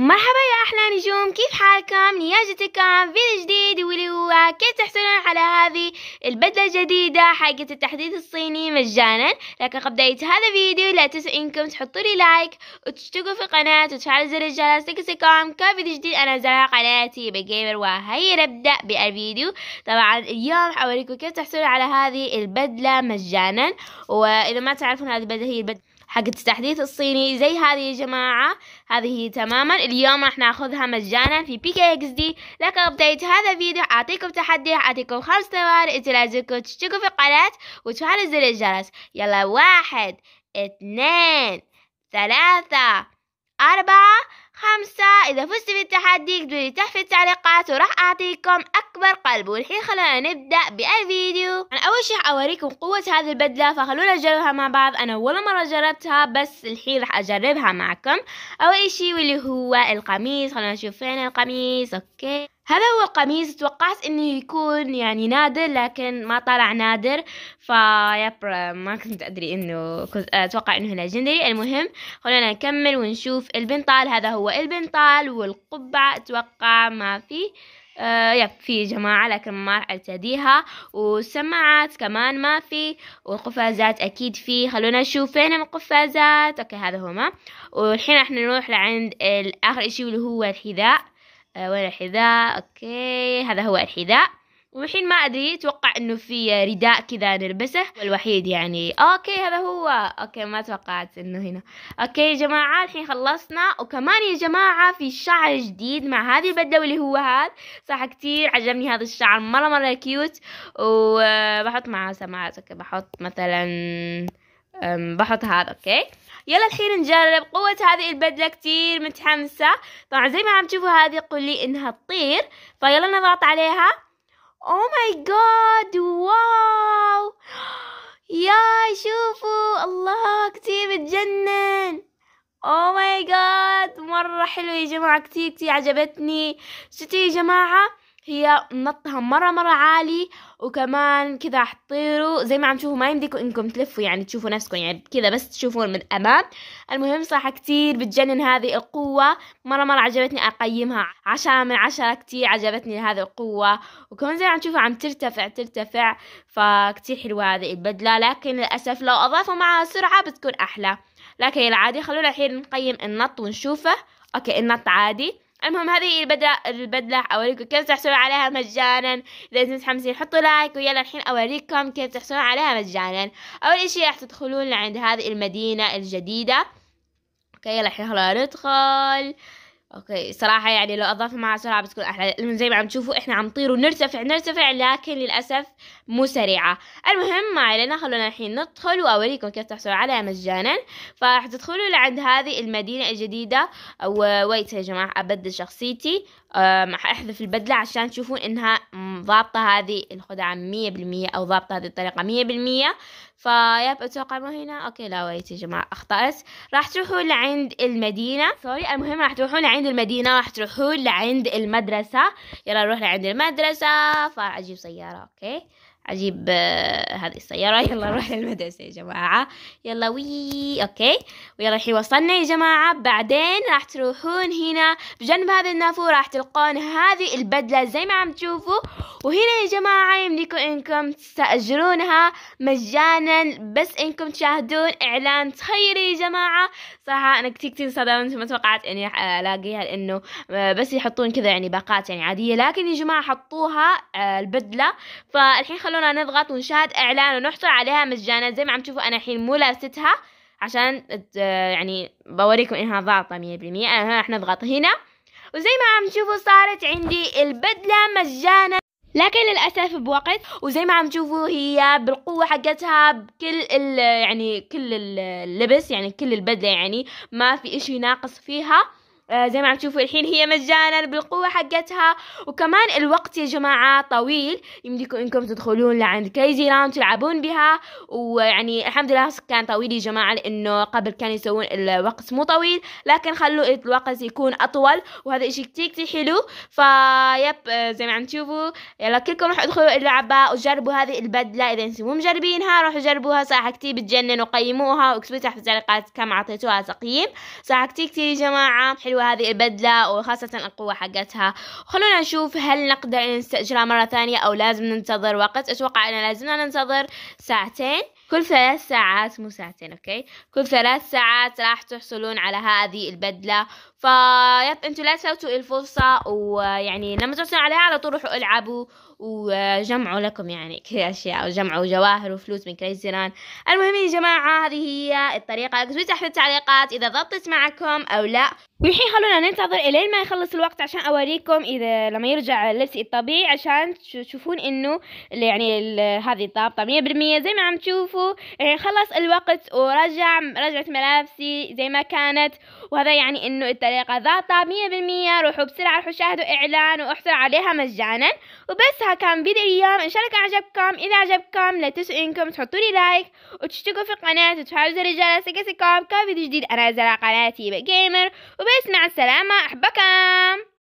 مرحبا يا أحلى نجوم كيف حالكم نياجتكم فيديو جديد واللي هو كيف تحصلون على هذه البدلة الجديدة حقت التحديث الصيني مجانا لكن قبل بداية هذا الفيديو لا تنسوا إنكم تحطوا لي لايك وتشتركوا في القناة وتفعلوا زر الجرس كل كفيديو جديد أنا على قناتي بجيمر وهيا نبدأ بالفيديو طبعا اليوم حوريكم كيف تحصلون على هذه البدلة مجانا وإذا ما تعرفون هذه البدلة هي البدلة حق التحديث الصيني زي هذه يا جماعة هذه هي تماما اليوم راح ناخذها مجانا في بي كي اكس دي لكن بداية هذا الفيديو اعطيكم تحدي اعطيكم خمس ثواني انتوا لازمكم تشتركوا في القناة وتفعلوا زر الجرس يلا واحد اثنين ثلاثة أربعة خمسة إذا فزت في التحدي اكتبوا لي تحت في التعليقات وراح أعطيكم أكثر أكبر قلب والحين خلونا نبدأ بالفيديو أنا أول شيء أوريكم قوة هذه البدلة فخلونا نجربها مع بعض أنا ولا مرة جربتها بس الحين راح أجربها معكم أول شيء واللي هو القميص خلونا نشوف فين القميص أوكي هذا هو القميص توقعت انه يكون يعني نادر لكن ما طلع نادر فيب ما كنت ادري انه كنت آه، اتوقع انه لجندري المهم خلونا نكمل ونشوف البنطال هذا هو البنطال والقبعة اتوقع ما فيه آه، يب في جماعة لكن ما راح أرتديها والسماعات كمان ما في والقفازات أكيد في خلونا نشوف فين القفازات أوكي هذا هما والحين راح نروح لعند آخر إشي اللي هو الحذاء آه وين الحذاء أوكي هذا هو الحذاء والحين ما ادري اتوقع انه في رداء كذا نلبسه الوحيد يعني اوكي هذا هو اوكي ما توقعت انه هنا اوكي يا جماعه الحين خلصنا وكمان يا جماعه في شعر جديد مع هذه البدله اللي هو هذا صح كتير عجبني هذا الشعر مره مره كيوت وبحط معاه سماعات اوكي بحط مثلا بحط هذا اوكي يلا الحين نجرب قوة هذه البدلة كتير متحمسة طبعا زي ما عم تشوفوا هذه قولي انها تطير فيلا نضغط عليها او ماي جاد واو يا شوفوا الله كتير بتجنن او ماي جاد مره حلو يا جماعه كتير كتير عجبتني شتي يا جماعه هي نطها مرة مرة عالي وكمان كذا حطيروا زي ما عم تشوفوا ما يمديكم انكم تلفوا يعني تشوفوا نفسكم يعني كذا بس تشوفون من امام المهم صراحة كتير بتجنن هذه القوة مرة مرة عجبتني اقيمها عشرة من عشرة كتير عجبتني هذه القوة وكمان زي ما عم تشوفوا عم ترتفع ترتفع فكتير حلوة هذه البدلة لكن للأسف لو اضافوا معها سرعة بتكون احلى لكن العادي خلونا الحين نقيم النط ونشوفه اوكي النط عادي المهم هذه البدلة البدلة اوريكم كيف تحصلون عليها مجانا اذا انتم متحمسين حطوا لايك ويلا الحين اوريكم كيف تحصلون عليها مجانا اول اشي راح تدخلون لعند هذه المدينة الجديدة اوكي يلا الحين خلونا ندخل اوكي صراحة يعني لو اضافها معها سرعة بتكون احلى لان زي ما عم تشوفوا احنا عم نطير ونرتفع نرتفع لكن للاسف مو سريعة المهم ما علينا خلونا الحين ندخل واوريكم كيف تحصلوا عليها مجانا تدخلوا لعند هذه المدينة الجديدة وويت يا جماعة ابدل شخصيتي احذف البدلة عشان تشوفون انها ضابطة هذه الخدعة مية بالمية او ضابطة هذه الطريقة مية بالمية فيب اتوقع مو هنا اوكي لا ويت يا جماعة اخطأت راح تروحون لعند المدينة سوري المهم راح تروحون لعند المدينة راح تروحون لعند المدرسة يلا نروح لعند المدرسة فاجيب سيارة اوكي اجيب آه، هذه السياره يلا نروح للمدرسه يا جماعه يلا وي اوكي ويلا الحين وصلنا يا جماعه بعدين راح تروحون هنا بجنب هذا النافوره راح تلقون هذه البدله زي ما عم تشوفوا وهنا يا جماعه يملكون انكم تستاجرونها مجانا بس انكم تشاهدون اعلان خيري يا جماعه صراحه انا كثير كثير انصدمت ما توقعت اني الاقيها لانه آه، بس يحطون كذا يعني باقات يعني عاديه لكن يا جماعه حطوها آه، البدله فالحين خلونا هنا نضغط ونشاهد اعلان ونحصل عليها مجانا زي ما عم تشوفوا انا الحين مو لاستها عشان يعني بوريكم انها ضاغطه بالمية انا هنا رح نضغط هنا وزي ما عم تشوفوا صارت عندي البدله مجانا لكن للاسف بوقت وزي ما عم تشوفوا هي بالقوه حقتها بكل ال يعني كل اللبس يعني كل البدله يعني ما في اشي ناقص فيها آه، زي ما عم تشوفوا الحين هي مجانا بالقوة حقتها وكمان الوقت يا جماعة طويل يمديكم انكم تدخلون لعند كريزي راوند تلعبون بها ويعني الحمد لله كان طويل يا جماعة لانه قبل كانوا يسوون الوقت مو طويل لكن خلوا الوقت يكون اطول وهذا اشي كتير كتير حلو فيب آه، زي ما عم تشوفوا يلا كلكم روحوا ادخلوا اللعبة وجربوا هذه البدلة اذا انتم مو مجربينها روحوا جربوها صراحة كتير بتجنن وقيموها واكتبوا تحت التعليقات كم اعطيتوها تقييم صراحة كتير كتير يا جماعة حلوة حلوة هذه البدلة وخاصة القوة حقتها خلونا نشوف هل نقدر نستأجرها مرة ثانية أو لازم ننتظر وقت أتوقع أن لازمنا ننتظر ساعتين كل ثلاث ساعات مو ساعتين اوكي كل ثلاث ساعات راح تحصلون على هذه البدله فيب انتوا لا تفوتوا الفرصه ويعني لما تحصلون عليها على طول روحوا العبوا وجمعوا لكم يعني كذا اشياء وجمعوا جواهر وفلوس من كريزي ران المهم يا جماعه هذه هي الطريقه اكتبوا تحت التعليقات اذا ضبطت معكم او لا والحين خلونا ننتظر الين ما يخلص الوقت عشان اوريكم اذا لما يرجع لبسي الطبيعي عشان تشوفون انه يعني هذه ضابطة 100% زي ما عم تشوفوا لأنه خلص الوقت ورجع رجعت ملابسي زي ما كانت وهذا يعني أنه الطريقة ضابطة مية بالمية روحوا بسرعة روحوا شاهدوا إعلان واحصل عليها مجانا وبس ها كان فيديو اليوم إن شاء الله كان عجبكم إذا عجبكم لا تنسوا إنكم تحطوا لي لايك وتشتركوا في القناة وتفعلوا زر الجرس لكسكم كان فيديو جديد أنا زرع قناتي بجيمر وبس مع السلامة أحبكم